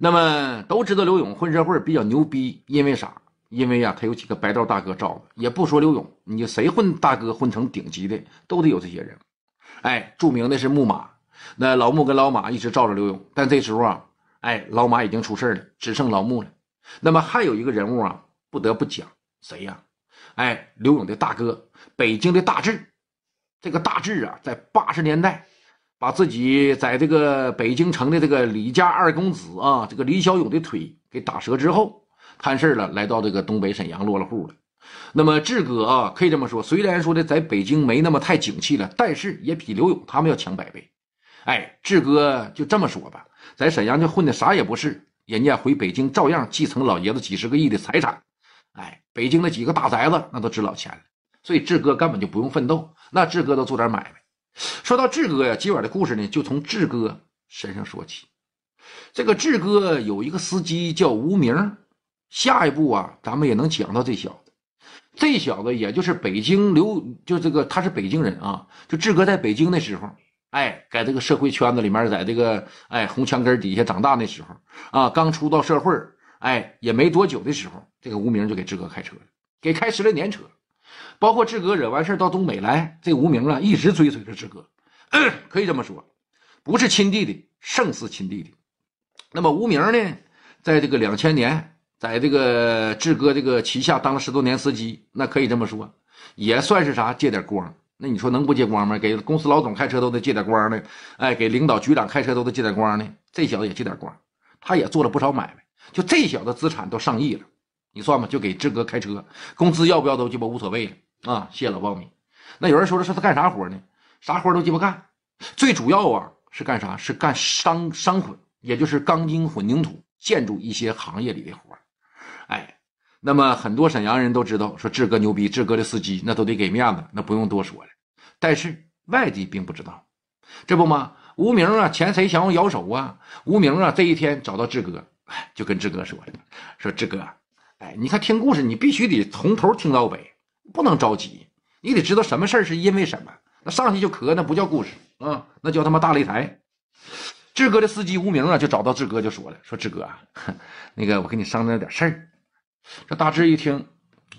那么都知道刘勇混社会比较牛逼，因为啥？因为呀，他有几个白道大哥罩着，也不说刘勇，你谁混大哥混成顶级的，都得有这些人。哎，著名的是木马，那老木跟老马一直罩着刘勇，但这时候啊，哎，老马已经出事了，只剩老木了。那么还有一个人物啊，不得不讲谁呀？哎，刘勇的大哥，北京的大志。这个大志啊，在八十年代。把自己在这个北京城的这个李家二公子啊，这个李小勇的腿给打折之后，摊事了，来到这个东北沈阳落了户了。那么志哥啊，可以这么说，虽然说的在北京没那么太景气了，但是也比刘勇他们要强百倍。哎，志哥就这么说吧，在沈阳就混的啥也不是，人家回北京照样继承老爷子几十个亿的财产。哎，北京那几个大宅子那都值老钱了，所以志哥根本就不用奋斗，那志哥都做点买卖。说到志哥呀，今晚的故事呢，就从志哥身上说起。这个志哥有一个司机叫吴明，下一步啊，咱们也能讲到这小子。这小子也就是北京刘，就这个他是北京人啊。就志哥在北京的时候，哎，在这个社会圈子里面，在这个哎红墙根底下长大那时候啊，刚出到社会，哎也没多久的时候，这个无名就给志哥开车了，给开十来年车。包括志哥惹完事到东北来，这无名啊一直追随着志哥，可以这么说，不是亲弟弟胜似亲弟弟。那么无名呢，在这个两千年，在这个志哥这个旗下当了十多年司机，那可以这么说，也算是啥借点光。那你说能不借光吗？给公司老总开车都得借点光呢，哎，给领导局长开车都得借点光呢。这小子也借点光，他也做了不少买卖，就这小子资产都上亿了。你算吧，就给志哥开车，工资要不要都鸡巴无所谓了啊！谢了，老苞米。那有人说了，说他干啥活呢？啥活都鸡巴干，最主要啊是干啥？是干商商混，也就是钢筋混凝土建筑一些行业里的活。哎，那么很多沈阳人都知道，说志哥牛逼，志哥的司机那都得给面子，那不用多说了。但是外地并不知道，这不吗？无名啊，钱谁想要，摇手啊！无名啊，这一天找到志哥，就跟志哥说了，说志哥。哎，你看听故事，你必须得从头听到尾，不能着急，你得知道什么事儿是因为什么。那上去就咳，那不叫故事啊，那叫他妈大擂台。志哥的司机吴明啊，就找到志哥就说了：“说志哥，那个我跟你商量点事儿。”这大志一听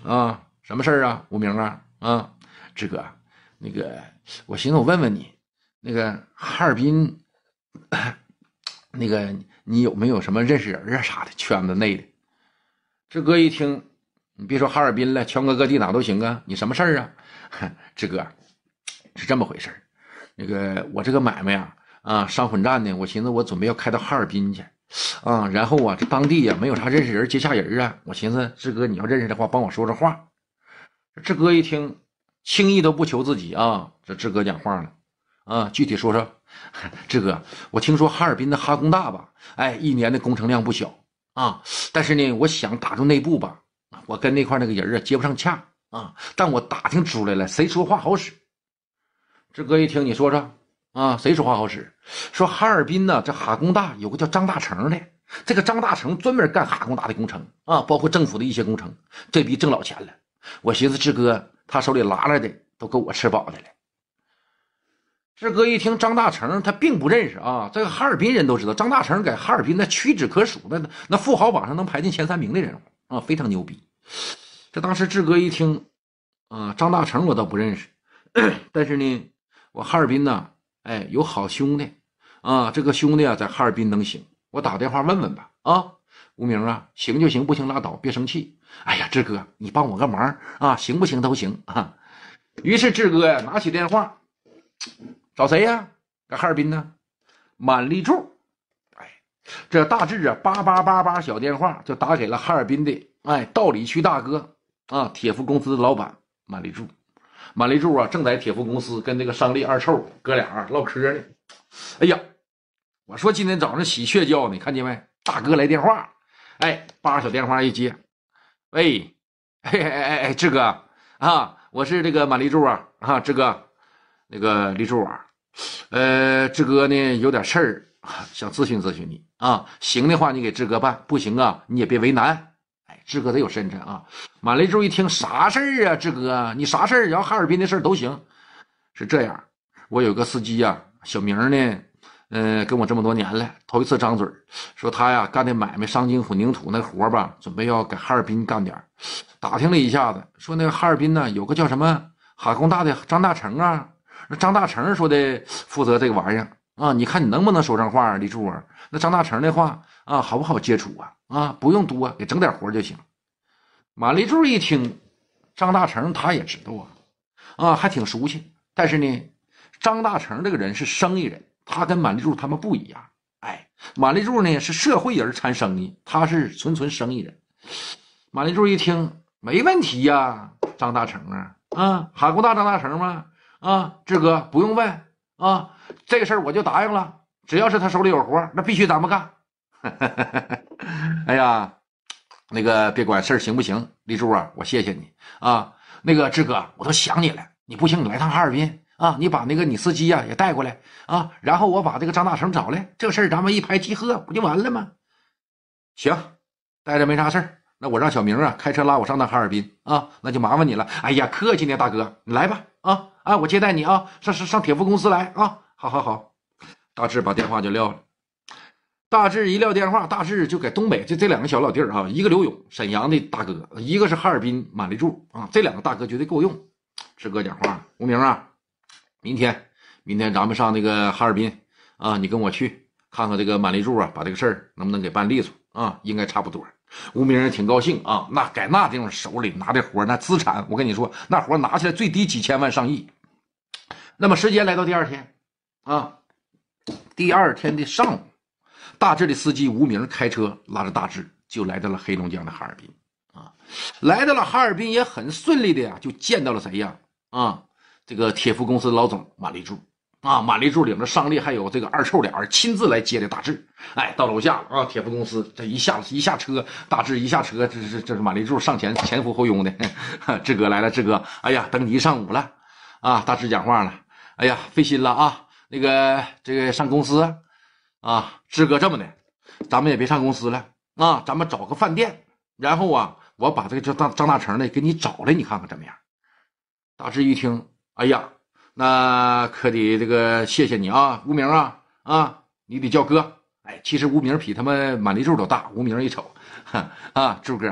啊，什么事儿啊？吴明啊，啊，志哥，那个我寻思我问问你，那个哈尔滨，那个你有没有什么认识人啊啥的，圈子内的。志哥一听，你别说哈尔滨了，全国各地哪都行啊！你什么事儿啊，志 哥？是这么回事儿，那个我这个买卖啊，啊，商混战呢。我寻思我准备要开到哈尔滨去，啊，然后啊，这当地呀没有啥认识人接下人啊。我寻思志哥，你要认识的话帮我说说话。志哥一听，轻易都不求自己啊。这志哥讲话了，啊，具体说说。志 哥，我听说哈尔滨的哈工大吧，哎，一年的工程量不小。啊，但是呢，我想打入内部吧，我跟那块那个人啊接不上洽啊，但我打听出来了，谁说话好使？志哥一听你说说啊，谁说话好使？说哈尔滨呢，这哈工大有个叫张大成的，这个张大成专门干哈工大的工程啊，包括政府的一些工程，这逼挣老钱了。我寻思志哥他手里拉来的都够我吃饱的了。志哥一听张大成，他并不认识啊。这个哈尔滨人都知道，张大成在哈尔滨那屈指可数，那那富豪榜上能排进前三名的人物啊，非常牛逼。这当时志哥一听，啊，张大成我倒不认识，但是呢，我哈尔滨呢，哎，有好兄弟啊，这个兄弟啊在哈尔滨能行，我打电话问问吧。啊，吴明啊，行就行，不行拉倒，别生气。哎呀，志哥，你帮我个忙啊，行不行都行啊。于是志哥呀拿起电话。找谁呀？搁哈尔滨呢，满立柱。哎，这大志啊，叭叭叭叭，小电话就打给了哈尔滨的哎道里区大哥啊，铁福公司的老板满立柱。满立柱啊，正在铁福公司跟那个商利二臭哥俩唠嗑呢。哎呀，我说今天早上喜鹊叫呢，看见没？大哥来电话。哎，叭小电话一接，喂，哎哎哎哎，志哥啊，我是这个满立柱啊啊，志哥。那个李柱啊，呃，志哥呢有点事儿，想咨询咨询你啊。行的话，你给志哥办；不行啊，你也别为难。哎，志哥得有深沉啊。马雷柱一听啥事儿啊？志哥，你啥事儿？要哈尔滨的事儿都行。是这样，我有个司机呀，小明呢，嗯，跟我这么多年了，头一次张嘴说他呀干的买卖商晶混凝土那活吧，准备要给哈尔滨干点儿。打听了一下子，说那个哈尔滨呢有个叫什么哈工大的张大成啊。那张大成说的负责这个玩意儿啊，你看你能不能说上话？啊，李柱啊，那张大成的话啊，好不好接触啊？啊，不用多，给整点活就行。马立柱一听，张大成他也知道啊，啊，还挺熟悉。但是呢，张大成这个人是生意人，他跟马立柱他们不一样。哎，马立柱呢是社会人掺生意，他是纯纯生意人。马立柱一听，没问题呀，张大成啊，啊，喊过大张大成吗？啊，志哥不用问啊，这个事儿我就答应了。只要是他手里有活，那必须咱们干。哎呀，那个别管事儿行不行？李柱啊，我谢谢你啊。那个志哥，我都想你了。你不行，你来趟哈尔滨啊。你把那个你司机呀也带过来啊。然后我把这个张大成找来，这事儿咱们一拍即合，不就完了吗？行，带着没啥事儿。那我让小明啊开车拉我上趟哈尔滨啊，那就麻烦你了。哎呀，客气呢，大哥，你来吧啊啊，我接待你啊，上上上铁富公司来啊，好好好。大志把电话就撂了。大志一撂电话，大志就搁东北就这两个小老弟儿啊，一个刘勇沈阳的大哥，一个是哈尔滨满立柱啊，这两个大哥绝对够用。志哥讲话，吴明啊，明天明天咱们上那个哈尔滨啊，你跟我去看看这个满立柱啊，把这个事儿能不能给办利索啊，应该差不多。吴明人挺高兴啊，那在那地方手里拿的活，那资产，我跟你说，那活拿起来最低几千万上亿。那么时间来到第二天，啊，第二天的上午，大志的司机吴明开车拉着大志就来到了黑龙江的哈尔滨，啊，来到了哈尔滨也很顺利的呀，就见到了谁呀？啊，这个铁福公司的老总马立柱。啊！马立柱领着商力，还有这个二臭俩人亲自来接的大志。哎，到楼下了啊！铁峰公司这一下一下车，大志一下车，这这这马立柱上前前呼后拥的，志哥来了，志哥，哎呀，等你一上午了，啊！大志讲话了，哎呀，费心了啊！那个这个上公司，啊，志哥这么的，咱们也别上公司了，啊，咱们找个饭店，然后啊，我把这个叫张张大成的给你找来，你看看怎么样？大志一听，哎呀。那可得这个谢谢你啊，无名啊啊，你得叫哥。哎，其实无名比他们满立柱都大。无名一瞅，哈啊，柱哥，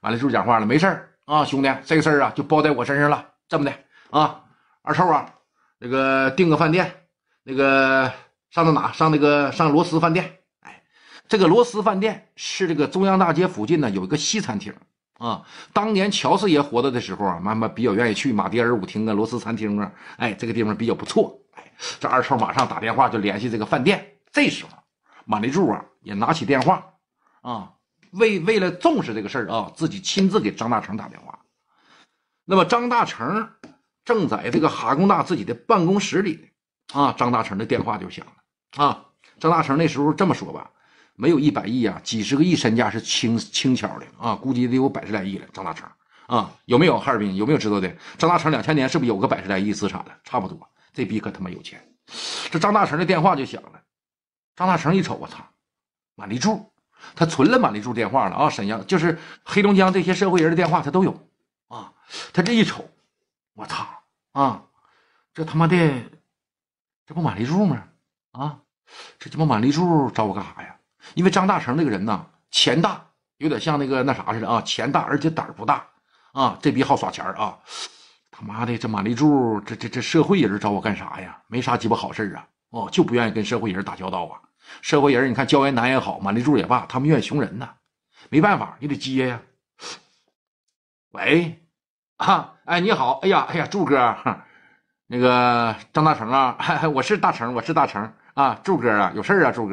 满立柱讲话了，没事儿啊，兄弟，这个事儿啊就包在我身上了。这么的啊，二臭啊，那个订个饭店，那个上到哪？上那个上螺丝饭店。哎，这个螺丝饭店是这个中央大街附近呢，有一个西餐厅。啊，当年乔四爷活着的时候啊，妈妈比较愿意去马迭尔舞厅啊、罗斯餐厅啊，哎，这个地方比较不错。哎，这二超马上打电话就联系这个饭店。这时候，马立柱啊也拿起电话啊，为为了重视这个事儿啊，自己亲自给张大成打电话。那么张大成正在这个哈工大自己的办公室里，啊，张大成的电话就响了。啊，张大成那时候这么说吧。没有一百亿啊，几十个亿身价是轻轻巧的啊！估计得有百十来亿了，张大成啊，有没有哈尔滨？有没有知道的？张大成两千年是不是有个百十来亿资产了？差不多，这逼可他妈有钱！这张大成的电话就响了，张大成一瞅，我操，马立柱，他存了马立柱电话了啊！沈阳就是黑龙江这些社会人的电话他都有啊！他这一瞅，我操啊！这他妈的，这不马立柱吗？啊，这鸡巴马立柱找我干啥呀？因为张大成那个人呐，钱大，有点像那个那啥似的啊，钱大，而且胆儿不大啊，这逼好耍钱啊，他妈的这马立柱，这这这社会人找我干啥呀？没啥鸡巴好事啊，哦，就不愿意跟社会人打交道啊。社会人，你看焦元南也好，马立柱也罢，他们愿意熊人呐，没办法，你得接呀。喂，哈，哎，你好，哎呀，哎呀，柱哥，那个张大成啊，我是大成，我是大成啊，柱哥啊，有事啊，柱哥。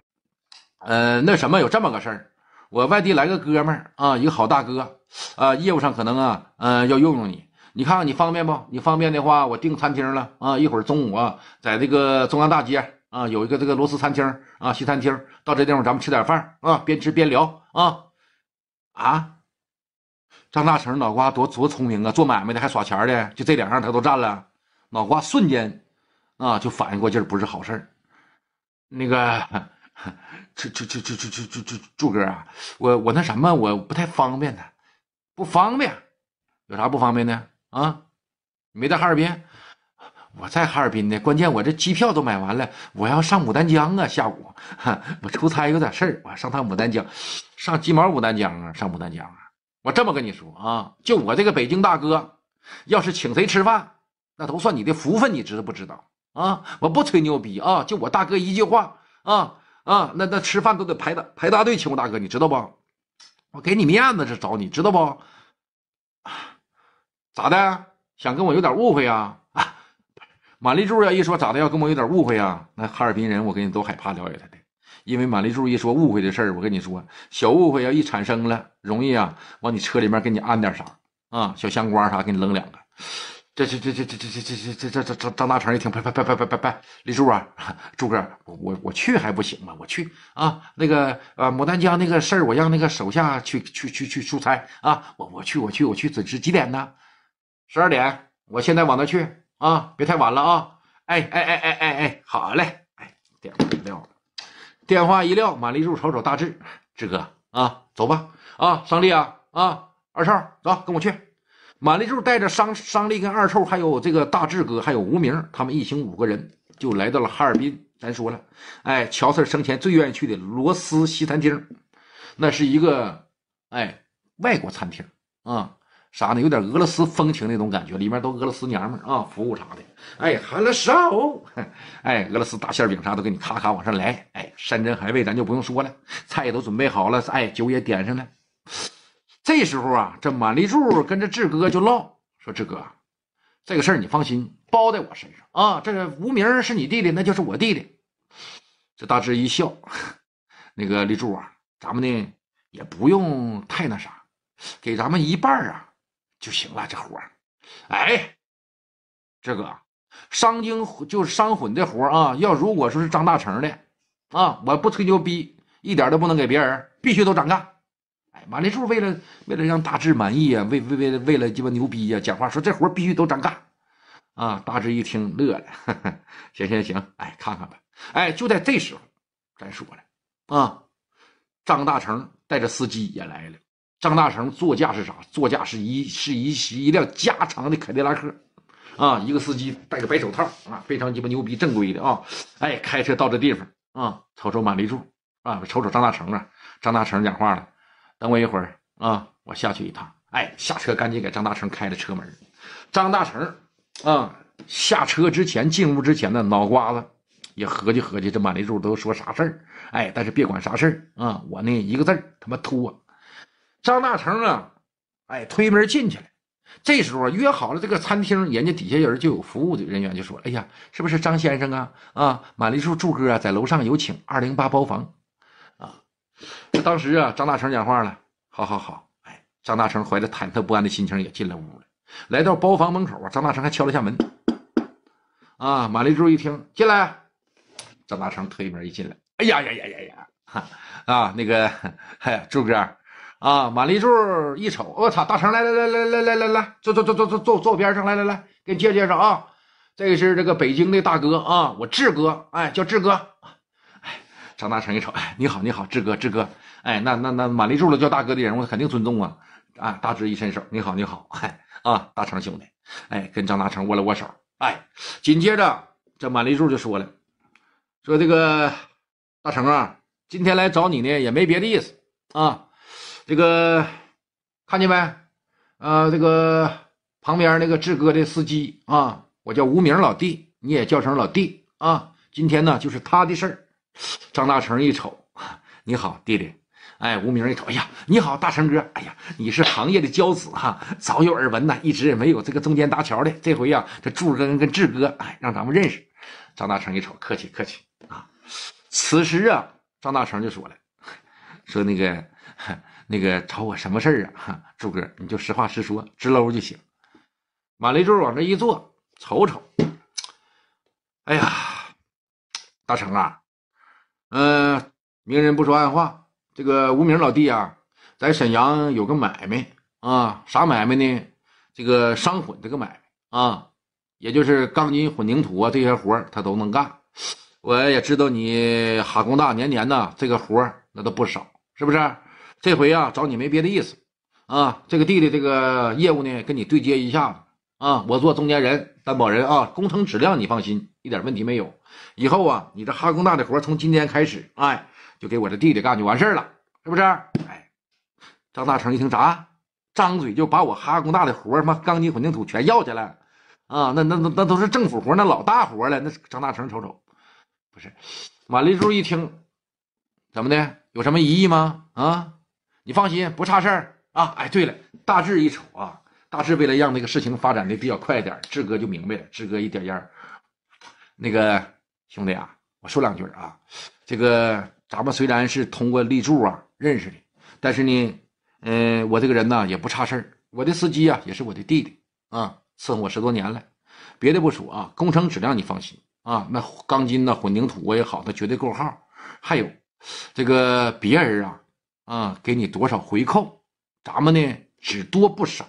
呃，那什么，有这么个事儿，我外地来个哥们儿啊，一个好大哥，啊，业务上可能啊，嗯，要用用你，你看看你方便不？你方便的话，我订餐厅了啊，一会儿中午啊，在这个中央大街啊，有一个这个螺丝餐厅啊，西餐厅，到这地方咱们吃点饭啊，边吃边聊啊，啊，张大成脑瓜多多聪明啊，做买卖的还耍钱的，就这两样他都占了，脑瓜瞬间啊就反应过劲儿，不是好事儿，那个。这这这这这这这这柱哥啊，我我那什么，我不太方便的，不方便，有啥不方便的啊？没在哈尔滨？我在哈尔滨呢。关键我这机票都买完了，我要上牡丹江啊，下午 我出差有点事儿，我上趟牡丹江，上鸡毛牡丹江啊，上牡丹江啊。我这么跟你说啊，就我这个北京大哥，要是请谁吃饭，那都算你的福分，你知道不知道啊？我不吹牛逼啊，就我大哥一句话啊。啊，那那吃饭都得排大排大队，请我大哥，你知道不？我给你面子，这找你知道不？咋的？想跟我有点误会啊？啊，满立柱要一说咋的要跟我有点误会啊？那哈尔滨人我跟你都害怕了解他的，因为满立柱一说误会的事儿，我跟你说，小误会要一产生了，容易啊，往你车里面给你安点啥啊？小香瓜啥给你扔两个。这这这这这这这这这这张张大成一听，拜拜拜拜拜拜拜，李柱啊，柱哥，我我我去还不行吗？我去啊，那个呃牡丹江那个事儿，我让那个手下去去去去出差啊，我我去我去我去，准时几点呢？十二点，我现在往那去啊，别太晚了啊。哎哎哎哎哎哎，好嘞，哎，电话一撂了，电话一撂，马立柱瞅瞅大志，志哥啊，走吧啊，胜利啊啊，二少走，跟我去。马立柱带着商商力、跟二臭，还有这个大志哥，还有无名，他们一行五个人就来到了哈尔滨。咱说了，哎，乔四生前最愿意去的罗斯西餐厅，那是一个哎外国餐厅啊，啥呢？有点俄罗斯风情那种感觉，里面都俄罗斯娘们啊，服务啥的。哎，Hello，少，哎，俄罗斯大馅饼啥都给你咔咔往上来。哎，山珍海味咱就不用说了，菜也都准备好了，哎，酒也点上了。这时候啊，这满立柱跟着志哥就唠，说：“志哥，这个事儿你放心，包在我身上啊。这个无名是你弟弟，那就是我弟弟。”这大志一笑，那个立柱啊，咱们呢也不用太那啥，给咱们一半啊就行了。这活哎，志哥，伤经就是伤魂的活啊。要如果说是张大成的，啊，我不吹牛逼，一点都不能给别人，必须都长干。哎，马立柱为了为了让大志满意啊，为为为为了鸡巴牛逼呀，讲话说这活必须都咱干，啊！大志一听乐了，行行行，哎，看看吧，哎，就在这时候，咱说了啊，张大成带着司机也来了。张大成座驾是啥？座驾是一是一是一辆加长的凯迪拉克，啊，一个司机戴个白手套啊，非常鸡巴牛逼，正规的啊，哎，开车到这地方啊，瞅瞅马立柱啊，瞅瞅张大成啊，张大成讲话了。等我一会儿啊，我下去一趟。哎，下车赶紧给张大成开了车门。张大成，啊，下车之前进屋之前的脑瓜子也合计合计，这马立柱都说啥事儿？哎，但是别管啥事儿啊，我那一个字儿他妈拖。张大成啊，哎，推门进去了。这时候约好了这个餐厅，人家底下人就有服务的人员就说：“哎呀，是不是张先生啊？啊，马立柱柱哥啊，在楼上有请二零八包房。”这当时啊，张大成讲话了，好好好，哎，张大成怀着忐忑不安的心情也进了屋了。来到包房门口啊，张大成还敲了下门。啊，马立柱一听进来，张大成推门一进来，哎呀呀呀呀呀，哈啊那个嗨，柱哥啊，马立柱一瞅，我操，大成来来来来来来来来，坐坐坐坐坐坐坐边上来来来，给你介绍介绍啊，这个是这个北京的大哥啊，我志哥，哎，叫志哥。张大成一瞅，哎，你好，你好，志哥，志哥，哎，那那那满立柱了叫大哥的人，我肯定尊重啊，啊，大志一伸手，你好，你好，嗨，啊，大成兄弟，哎，跟张大成握了握手，哎，紧接着这满立柱就说了，说这个大成啊，今天来找你呢，也没别的意思啊，这个看见没？呃，这个旁边那个志哥的司机啊，我叫无名老弟，你也叫声老弟啊，今天呢就是他的事儿。张大成一瞅，你好，弟弟。哎，吴明一瞅，哎呀，你好，大成哥。哎呀，你是行业的骄子哈，早有耳闻呐，一直也没有这个中间搭桥的。这回呀，这柱哥跟志哥，哎，让咱们认识。张大成一瞅，客气客气啊。此时啊，张大成就说了，说那个那个找我什么事儿啊？哈，柱哥，你就实话实说，直搂就行。马雷柱往这一坐，瞅瞅，哎呀，大成啊。嗯，明人不说暗话，这个无名老弟啊，在沈阳有个买卖啊，啥买卖呢？这个商混这个买卖啊，也就是钢筋混凝土啊，这些活他都能干。我也知道你哈工大年年呢，这个活那都不少，是不是？这回啊，找你没别的意思啊，这个弟弟这个业务呢，跟你对接一下子啊，我做中间人担保人啊，工程质量你放心。一点问题没有，以后啊，你这哈工大的活从今天开始，哎，就给我这弟弟干就完事儿了，是不是？哎，张大成一听啥，张嘴就把我哈工大的活什么钢筋混凝土全要去了，啊，那那那那都是政府活那老大活了。那张大成瞅瞅，不是，马立柱一听，怎么的？有什么疑义吗？啊，你放心，不差事儿啊。哎，对了，大志一瞅啊，大志为了让那个事情发展的比较快点志哥就明白了，志哥一点烟儿。那个兄弟啊，我说两句啊，这个咱们虽然是通过立柱啊认识的，但是呢，嗯，我这个人呢也不差事儿，我的司机啊也是我的弟弟啊，伺候我十多年了。别的不说啊，工程质量你放心啊，那钢筋呐、混凝土我也好，那绝对够号。还有这个别人啊啊，给你多少回扣，咱们呢只多不少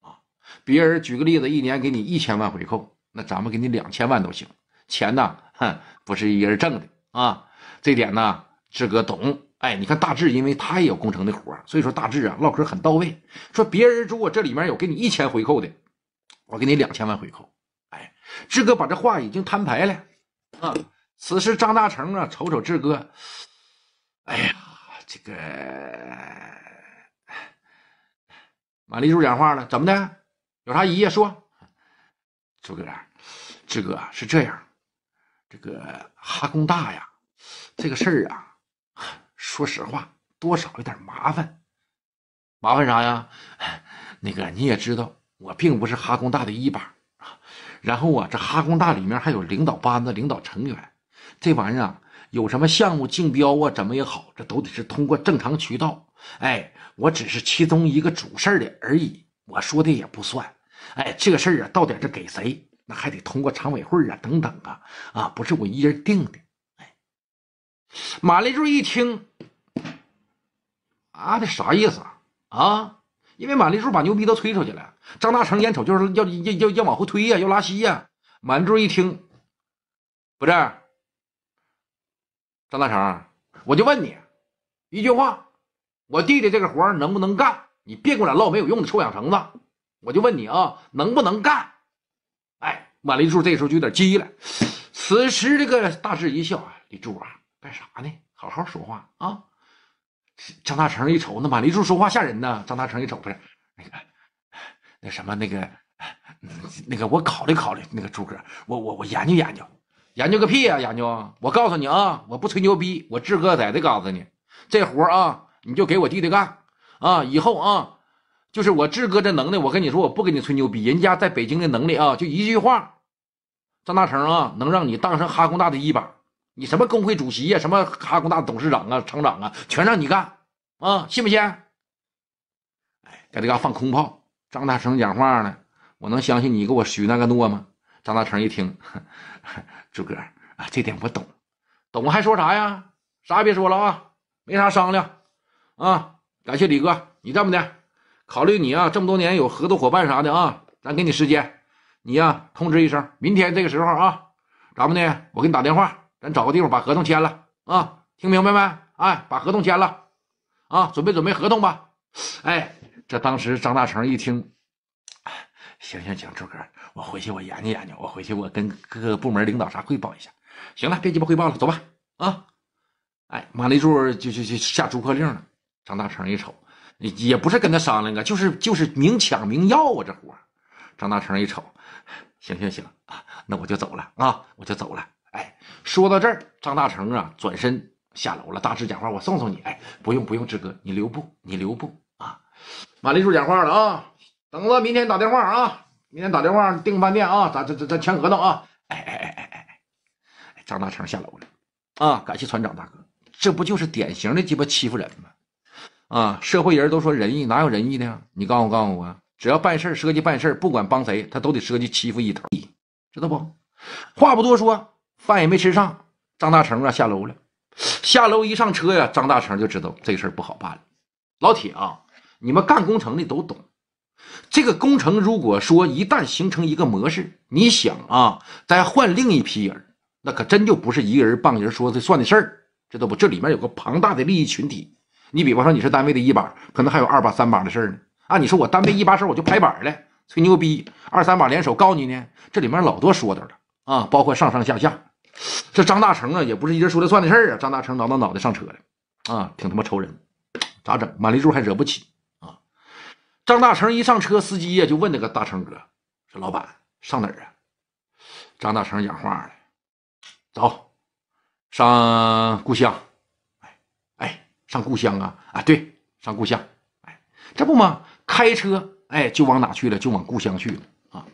啊。别人举个例子，一年给你一千万回扣，那咱们给你两千万都行。钱呢？哼，不是一人挣的啊！这点呢，志哥懂。哎，你看大志，因为他也有工程的活儿，所以说大志啊，唠嗑很到位。说别人如果这里面有给你一千回扣的，我给你两千万回扣。哎，志哥把这话已经摊牌了啊！此时张大成啊，瞅瞅志哥，哎呀，这个马丽柱讲话了，怎么的？有啥疑呀？说，朱哥，志哥是这样。这个哈工大呀，这个事儿啊，说实话，多少有点麻烦。麻烦啥呀？那个你也知道，我并不是哈工大的一把啊。然后啊，这哈工大里面还有领导班子、领导成员，这玩意儿有什么项目竞标啊，怎么也好，这都得是通过正常渠道。哎，我只是其中一个主事儿的而已，我说的也不算。哎，这个事儿啊，到底是给谁？那还得通过常委会啊，等等啊，啊，不是我一人定的。哎，马立柱一听，啊，这啥意思啊？啊，因为马立柱把牛逼都推出去了，张大成眼瞅就是要要要要往后推呀，要拉稀呀。马立柱一听，不是，张大成，我就问你一句话，我弟弟这个活能不能干？你别给我俩唠没有用的臭氧层子，我就问你啊，能不能干？马立柱这时候就有点急了。此时，这个大志一笑：“李柱啊，干啥呢？好好说话啊！”张大成一瞅，那马立柱说话吓人呢。张大成一瞅，不是那个，那什么那个，那个我考虑考虑，那个朱哥，我我我研究研究，研究个屁啊！研究，我告诉你啊，我不吹牛逼，我志哥在这嘎子呢。这活啊，你就给我弟弟干啊！以后啊。就是我志哥这能耐，我跟你说，我不跟你吹牛逼，人家在北京的能力啊，就一句话，张大成啊，能让你当上哈工大的一把，你什么工会主席呀，什么哈工大董事长啊、厂长啊，全让你干啊，信不信？哎，在这嘎放空炮，张大成讲话呢，我能相信你给我许那个诺吗？张大成一听，朱 哥啊，这点我懂，懂还说啥呀？啥也别说了啊，没啥商量啊，感谢李哥，你这么的。考虑你啊，这么多年有合作伙伴啥的啊，咱给你时间，你呀通知一声，明天这个时候啊，咱们呢，我给你打电话，咱找个地方把合同签了啊，听明白没？哎，把合同签了啊，准备准备合同吧。哎，这当时张大成一听，行行行，朱哥，我回去我研究研究，我回去我跟各个部门领导啥汇报一下。行了，别鸡巴汇报了，走吧啊。哎，马立柱就就就下逐客令了。张大成一瞅。也不是跟他商量啊，就是就是明抢明要啊！这活，张大成一瞅，行行行啊，那我就走了啊，我就走了。哎，说到这儿，张大成啊，转身下楼了。大志讲话，我送送你。哎，不用不用，志哥你留步，你留步啊。马丽柱讲话了啊，等着明天打电话啊，明天打电话订饭店啊，咱咱咱咱签合同啊。哎哎哎哎哎，张大成下楼了啊，感谢船长大哥，这不就是典型的鸡巴欺负人吗？啊，社会人都说仁义，哪有仁义的呀？你告诉我，告诉我，只要办事涉及办事不管帮谁，他都得涉及欺负一头，知道不？话不多说，饭也没吃上，张大成啊下楼了，下楼一上车呀，张大成就知道这事儿不好办了。老铁啊，你们干工程的都懂，这个工程如果说一旦形成一个模式，你想啊，再换另一批人，那可真就不是一个人帮人说的算的事儿，知道不？这里面有个庞大的利益群体。你比方说你是单位的一把可能还有二把三把的事儿呢。啊，你说我单位一把手，我就拍板了，吹牛逼，二三把联手告你呢。这里面老多说的了啊，包括上上下下。这张大成啊，也不是一人说了算的事儿啊。张大成挠挠脑袋上车了，啊，挺他妈愁人，咋整？马立柱还惹不起啊。张大成一上车，司机呀就问那个大成哥说：“老板上哪儿啊？”张大成讲话了：“走，上故乡。”上故乡啊啊，对，上故乡，哎，这不嘛，开车，哎，就往哪去了？就往故乡去了啊。